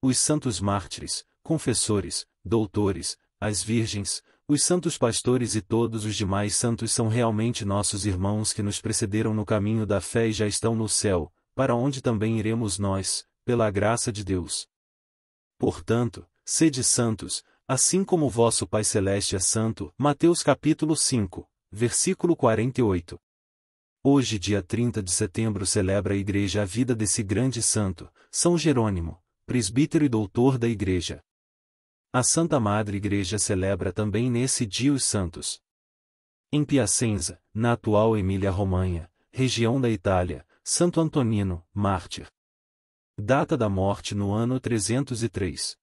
os santos mártires, confessores, doutores, as virgens, os santos pastores e todos os demais santos são realmente nossos irmãos que nos precederam no caminho da fé e já estão no céu, para onde também iremos nós, pela graça de Deus. Portanto, sede santos, assim como vosso Pai celeste é santo. Mateus capítulo 5, versículo 48. Hoje, dia 30 de setembro, celebra a igreja a vida desse grande santo, São Jerônimo, presbítero e doutor da Igreja. A Santa Madre Igreja celebra também nesse dia os santos. Em Piacenza, na atual Emília-Romanha, região da Itália, Santo Antonino, mártir. Data da morte no ano 303.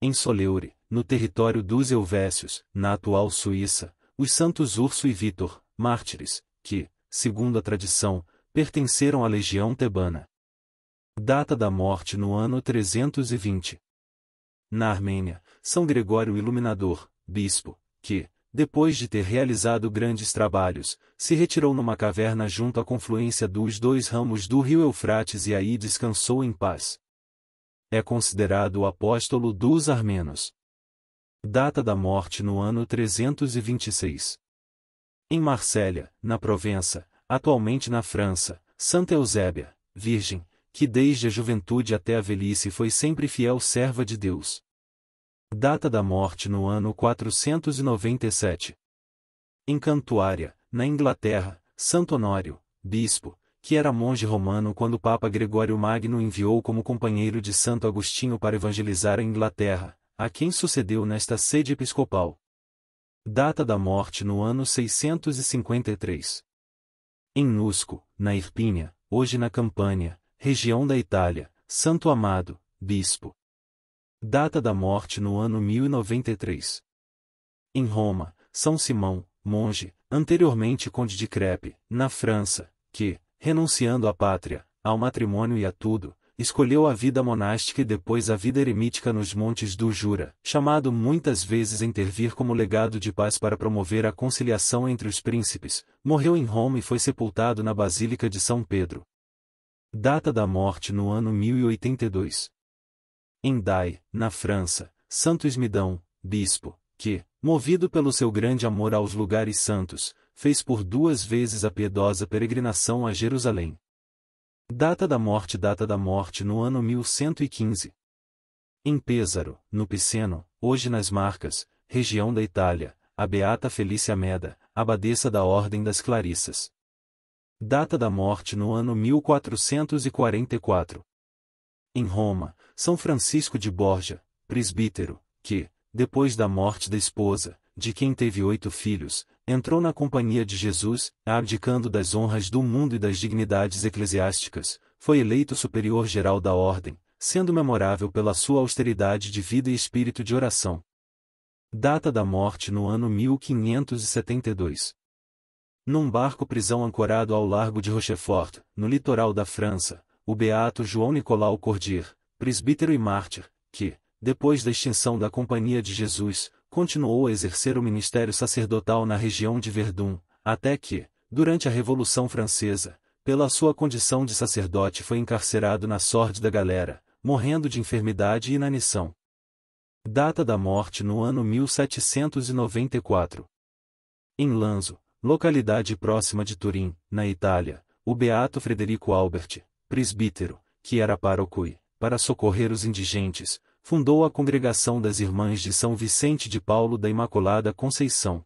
Em Soleure, no território dos Helvécios, na atual Suíça, os santos Urso e Vítor, mártires, que, segundo a tradição, pertenceram à legião tebana data da morte no ano 320. Na Armênia, São Gregório Iluminador, bispo, que, depois de ter realizado grandes trabalhos, se retirou numa caverna junto à confluência dos dois ramos do rio Eufrates e aí descansou em paz. É considerado o apóstolo dos armenos. Data da morte no ano 326. Em Marsella, na Provença, atualmente na França, Santa Eusébia, Virgem, que desde a juventude até a velhice foi sempre fiel serva de Deus. Data da morte no ano 497. Em Cantuária, na Inglaterra, Santo Honório, bispo, que era monge romano quando o Papa Gregório Magno enviou como companheiro de Santo Agostinho para evangelizar a Inglaterra, a quem sucedeu nesta sede episcopal. Data da morte no ano 653. Em Nusco, na Irpínia, hoje na Campânia, região da Itália, Santo Amado, bispo. Data da morte no ano 1093. Em Roma, São Simão, monge, anteriormente conde de Crepe, na França, que, renunciando à pátria, ao matrimônio e a tudo, escolheu a vida monástica e depois a vida eremítica nos montes do Jura, chamado muitas vezes a intervir como legado de paz para promover a conciliação entre os príncipes, morreu em Roma e foi sepultado na Basílica de São Pedro. Data da morte no ano 1082. Em Dai, na França, Santo Ismidão, bispo, que, movido pelo seu grande amor aos lugares santos, fez por duas vezes a piedosa peregrinação a Jerusalém. Data da morte Data da morte no ano 1115. Em Pésaro, no Piceno, hoje nas Marcas, região da Itália, a Beata Felícia Meda, abadesa da Ordem das Clarissas data da morte no ano 1444. Em Roma, São Francisco de Borja, presbítero, que, depois da morte da esposa, de quem teve oito filhos, entrou na companhia de Jesus, abdicando das honras do mundo e das dignidades eclesiásticas, foi eleito superior geral da ordem, sendo memorável pela sua austeridade de vida e espírito de oração. Data da morte no ano 1572. Num barco-prisão ancorado ao largo de Rochefort, no litoral da França, o beato João Nicolau Cordier, presbítero e mártir, que, depois da extinção da Companhia de Jesus, continuou a exercer o ministério sacerdotal na região de Verdun, até que, durante a Revolução Francesa, pela sua condição de sacerdote foi encarcerado na sorte da galera, morrendo de enfermidade e inanição. Data da morte no ano 1794. Em Lanzo, localidade próxima de Turim, na Itália, o beato Frederico Albert, presbítero, que era pároco e, para socorrer os indigentes, fundou a Congregação das Irmãs de São Vicente de Paulo da Imaculada Conceição.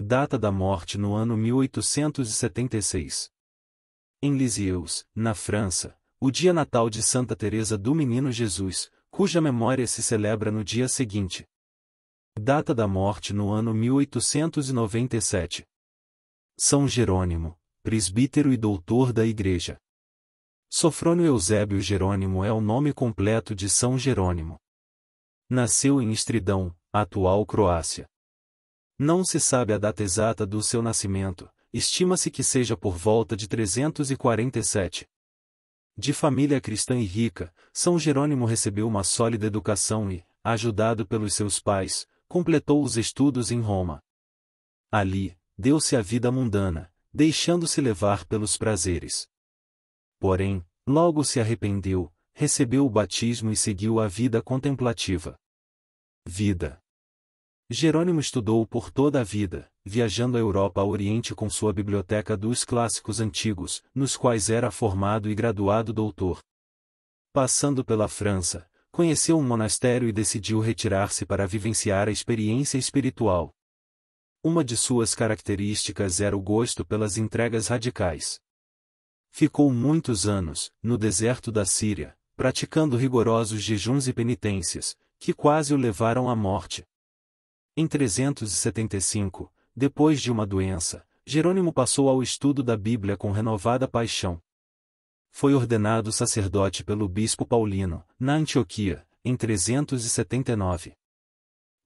Data da morte no ano 1876. Em Lisieux, na França, o dia natal de Santa Teresa do Menino Jesus, cuja memória se celebra no dia seguinte. Data da morte no ano 1897. São Jerônimo, presbítero e doutor da Igreja. Sofrônio Eusébio Jerônimo é o nome completo de São Jerônimo. Nasceu em Estridão, atual Croácia. Não se sabe a data exata do seu nascimento, estima-se que seja por volta de 347. De família cristã e rica, São Jerônimo recebeu uma sólida educação e, ajudado pelos seus pais, completou os estudos em Roma. Ali, deu-se à vida mundana, deixando-se levar pelos prazeres. Porém, logo se arrependeu, recebeu o batismo e seguiu a vida contemplativa. Vida. Jerônimo estudou por toda a vida, viajando a Europa ao Oriente com sua biblioteca dos clássicos antigos, nos quais era formado e graduado doutor. Passando pela França, conheceu um monastério e decidiu retirar-se para vivenciar a experiência espiritual. Uma de suas características era o gosto pelas entregas radicais. Ficou muitos anos, no deserto da Síria, praticando rigorosos jejuns e penitências, que quase o levaram à morte. Em 375, depois de uma doença, Jerônimo passou ao estudo da Bíblia com renovada paixão. Foi ordenado sacerdote pelo bispo Paulino, na Antioquia, em 379.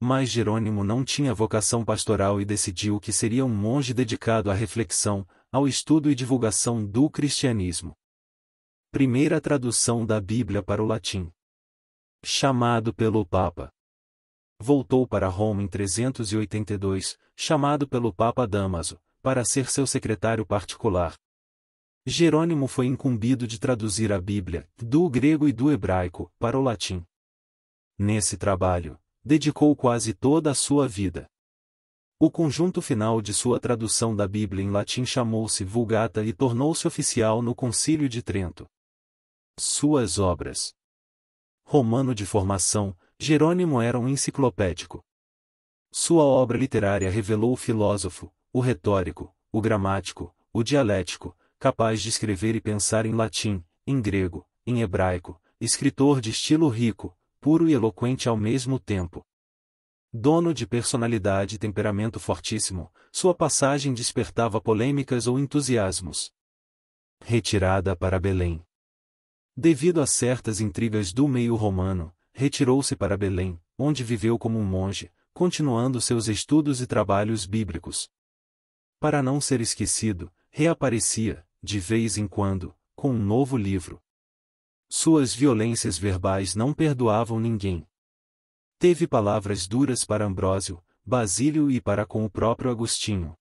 Mas Jerônimo não tinha vocação pastoral e decidiu que seria um monge dedicado à reflexão, ao estudo e divulgação do cristianismo. Primeira tradução da Bíblia para o latim. Chamado pelo Papa. Voltou para Roma em 382, chamado pelo Papa Damaso, para ser seu secretário particular. Jerônimo foi incumbido de traduzir a Bíblia, do grego e do hebraico, para o latim. Nesse trabalho, dedicou quase toda a sua vida. O conjunto final de sua tradução da Bíblia em latim chamou-se Vulgata e tornou-se oficial no Concílio de Trento. Suas obras. Romano de formação, Jerônimo era um enciclopédico. Sua obra literária revelou o filósofo, o retórico, o gramático, o dialético, capaz de escrever e pensar em latim, em grego, em hebraico, escritor de estilo rico, puro e eloquente ao mesmo tempo. Dono de personalidade e temperamento fortíssimo, sua passagem despertava polêmicas ou entusiasmos. Retirada para Belém. Devido a certas intrigas do meio romano, retirou-se para Belém, onde viveu como um monge, continuando seus estudos e trabalhos bíblicos. Para não ser esquecido, reaparecia, de vez em quando, com um novo livro. Suas violências verbais não perdoavam ninguém. Teve palavras duras para Ambrósio, Basílio e para com o próprio Agostinho.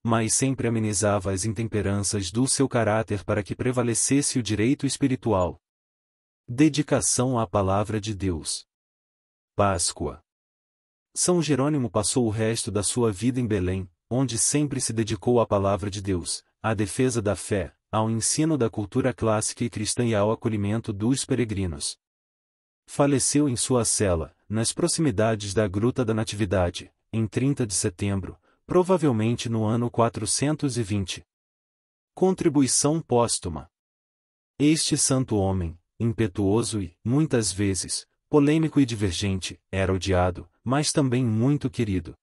Mas sempre amenizava as intemperanças do seu caráter para que prevalecesse o direito espiritual. Dedicação à Palavra de Deus. Páscoa. São Jerônimo passou o resto da sua vida em Belém, onde sempre se dedicou à Palavra de Deus, à defesa da fé, ao ensino da cultura clássica e cristã e ao acolhimento dos peregrinos. Faleceu em sua cela, nas proximidades da Gruta da Natividade, em 30 de setembro, provavelmente no ano 420. Contribuição póstuma. Este santo homem, impetuoso e, muitas vezes, polêmico e divergente, era odiado, mas também muito querido.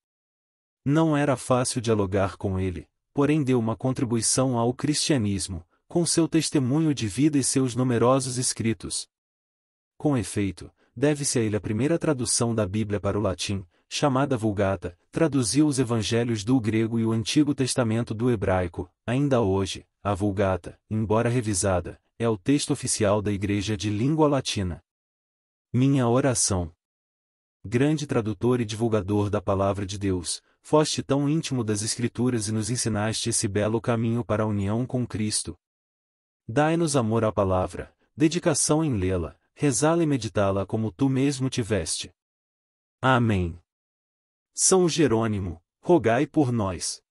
Não era fácil dialogar com ele, porém deu uma contribuição ao cristianismo, com seu testemunho de vida e seus numerosos escritos, com efeito, deve-se a ele a primeira tradução da Bíblia para o latim, chamada Vulgata, traduziu os evangelhos do grego e o Antigo Testamento do hebraico. Ainda hoje, a Vulgata, embora revisada, é o texto oficial da Igreja de língua latina. Minha oração. Grande tradutor e divulgador da palavra de Deus, foste tão íntimo das Escrituras e nos ensinaste esse belo caminho para a união com Cristo. Dai-nos amor à palavra, dedicação em lê-la, rezá-la e meditá-la como tu mesmo tiveste. Amém. São Jerônimo, rogai por nós.